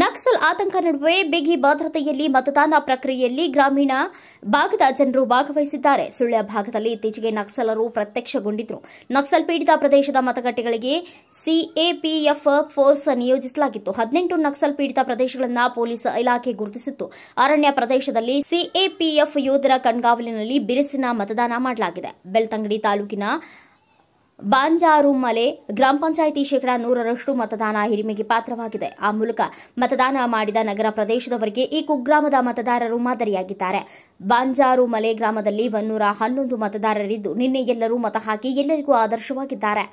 ನಕ್ಸಲ್ ಆತಂಕ ನಡುವೆ ಬಿಗಿ ಭದ್ರತೆಯಲ್ಲಿ ಮತದಾನ ಪ್ರಕ್ರಿಯೆಯಲ್ಲಿ ಗ್ರಾಮೀಣ ಭಾಗದ ಜನರು ಭಾಗವಹಿಸಿದ್ದಾರೆ ಸುಳ್ಯ ಭಾಗದಲ್ಲಿ ಇತ್ತೀಚೆಗೆ ನಕ್ಸಲರು ಪ್ರತ್ಯಕ್ಷಗೊಂಡಿದ್ದರು ನಕ್ಸಲ್ ಪೀಡಿತ ಪ್ರದೇಶದ ಮತಗಟ್ಟೆಗಳಿಗೆ ಸಿಎಪಿಎಫ್ ಫೋರ್ಸ್ ನಿಯೋಜಿಸಲಾಗಿತ್ತು ಹದಿನೆಂಟು ನಕ್ಸಲ್ ಪೀಡಿತ ಪ್ರದೇಶಗಳನ್ನು ಪೊಲೀಸ್ ಇಲಾಖೆ ಗುರುತಿಸಿತ್ತು ಅರಣ್ಯ ಪ್ರದೇಶದಲ್ಲಿ ಸಿಎಪಿಎಫ್ ಯೋಧರ ಕಣ್ಗಾವಲಿನಲ್ಲಿ ಬಿರುಸಿನ ಮತದಾನ ಮಾಡಲಾಗಿದೆ ಬೆಳ್ತಂಗಡಿ ತಾಲೂಕಿನ ಬಾಂಜಾರು ಮಲೆ ಗ್ರಾಮ ಪಂಚಾಯಿತಿ ಶೇಕಡಾ ನೂರರಷ್ಟು ಮತದಾನ ಹಿರಿಮೆಗೆ ಪಾತ್ರವಾಗಿದೆ ಆ ಮೂಲಕ ಮತದಾನ ಮಾಡಿದ ನಗರ ಪ್ರದೇಶದವರಿಗೆ ಈ ಕುಗ್ರಾಮದ ಮತದಾರರು ಮಾದರಿಯಾಗಿದ್ದಾರೆ ಬಾಂಜಾರು ಮಲೆ ಗ್ರಾಮದಲ್ಲಿ ಒನ್ನೂರ ಹನ್ನೊಂದು ಮತದಾರರಿದ್ದು ನಿನ್ನೆ ಎಲ್ಲರೂ ಮತ ಹಾಕಿ ಎಲ್ಲರಿಗೂ ಆದರ್ಶವಾಗಿದ್ದಾರೆ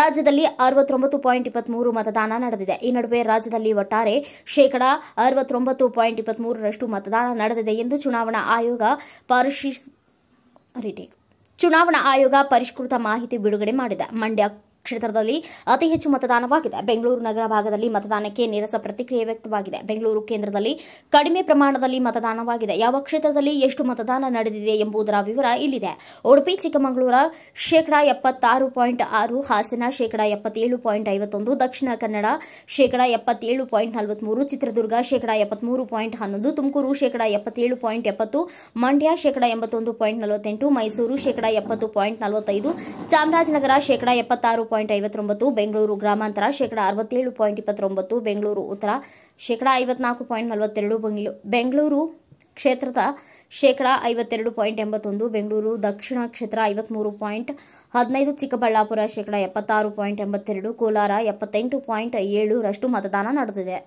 ರಾಜ್ಯದಲ್ಲಿ ಅರವತ್ತೊಂಬತ್ತು ಪಾಯಿಂಟ್ ಇಪ್ಪತ್ಮೂರು ಮತದಾನ ನಡೆದಿದೆ ಈ ನಡುವೆ ರಾಜ್ಯದಲ್ಲಿ ಒಟ್ಟಾರೆ ಶೇಕಡಾ ಅರವತ್ತೊಂಬತ್ತು ಪಾಯಿಂಟ್ ಇಪ್ಪತ್ಮೂರರಷ್ಟು ಮತದಾನ ನಡೆದಿದೆ ಎಂದು ಚುನಾವಣಾ ಆಯೋಗ ಪರಿಶೀಲಿಸಿದೆ ಚುನಾವಣಾ ಆಯೋಗ ಪರಿಷ್ಕೃತ ಮಾಹಿತಿ ಬಿಡುಗಡೆ ಮಾಡಿದೆ ಮಂಡ್ಯ ಕ್ಷೇತ್ರದಲ್ಲಿ ಅತಿ ಹೆಚ್ಚು ಮತದಾನವಾಗಿದೆ ಬೆಂಗಳೂರು ನಗರ ಭಾಗದಲ್ಲಿ ಮತದಾನಕ್ಕೆ ನೀರಸ ಪ್ರತಿಕ್ರಿಯೆ ವ್ಯಕ್ತವಾಗಿದೆ ಬೆಂಗಳೂರು ಕೇಂದ್ರದಲ್ಲಿ ಕಡಿಮೆ ಪ್ರಮಾಣದಲ್ಲಿ ಮತದಾನವಾಗಿದೆ ಯಾವ ಕ್ಷೇತ್ರದಲ್ಲಿ ಎಷ್ಟು ಮತದಾನ ನಡೆದಿದೆ ಎಂಬುದರ ವಿವರ ಇಲ್ಲಿದೆ ಉಡುಪಿ ಚಿಕ್ಕಮಗಳೂರು ಶೇಕಡಾ ಎಪ್ಪತ್ತಾರು ಪಾಯಿಂಟ್ ಆರು ಹಾಸನ ಶೇಕಡಾ ಎಪ್ಪತ್ತೇಳು ಪಾಯಿಂಟ್ ಐವತ್ತೊಂದು ದಕ್ಷಿಣ ಕನ್ನಡ ಶೇಕಡಾ ಎಪ್ಪತ್ತೇಳು ಪಾಯಿಂಟ್ ನಲವತ್ಮೂರು ಚಿತ್ರದುರ್ಗ ಶೇಕಡಾ ಎಪ್ಪತ್ಮೂರು ಪಾಯಿಂಟ್ ಹನ್ನೊಂದು ತುಮಕೂರು ಶೇಕಡಾ ಎಪ್ಪತ್ತೇಳು ಪಾಯಿಂಟ್ ಎಪ್ಪತ್ತು ಮಂಡ್ಯ ಶೇಕಡಾ ಎಂಬತ್ತೊಂದು ಪಾಯಿಂಟ್ ನಲವತ್ತೆಂಟು ಮೈಸೂರು ಶೇಕಡಾ ಎಪ್ಪತ್ತು ಪಾಯಿಂಟ್ ನಲವತ್ತೈದು ಚಾಮರಾಜನಗರ ಶೇಕಡಾ ಎಪ್ಪತ್ತಾರು ಪಾಯಿಂಟ್ ಐವತ್ತೊಂಬತ್ತು ಬೆಂಗಳೂರು ಗ್ರಾಮಾಂತರ ಶೇಕಡಾ ಅರವತ್ತೇಳು ಪಾಯಿಂಟ್ ಇಪ್ಪತ್ತೊಂಬತ್ತು ಬೆಂಗಳೂರು ಉತ್ತರ ಶೇಕಡ ಐವತ್ನಾಲ್ಕು ಪಾಯಿಂಟ್ ನಲವತ್ತೆರಡು ಬೆಂಗಳೂರು ಕ್ಷೇತ್ರದ ಶೇಕಡ ಐವತ್ತೆರಡು ಪಾಯಿಂಟ್ ಎಂಬತ್ತೊಂದು ಬೆಂಗಳೂರು ದಕ್ಷಿಣ ಕ್ಷೇತ್ರ ಐವತ್ಮೂರು ಪಾಯಿಂಟ್ ಹದಿನೈದು ಚಿಕ್ಕಬಳ್ಳಾಪುರ ಶೇಕಡ ಎಪ್ಪತ್ತಾರು ಪಾಯಿಂಟ್ ಎಂಬತ್ತೆರಡು ಕೋಲಾರ ಎಪ್ಪತ್ತೆಂಟು ಪಾಯಿಂಟ್ ಏಳು ರಷ್ಟು ಮತದಾನ ನಡೆದಿದೆ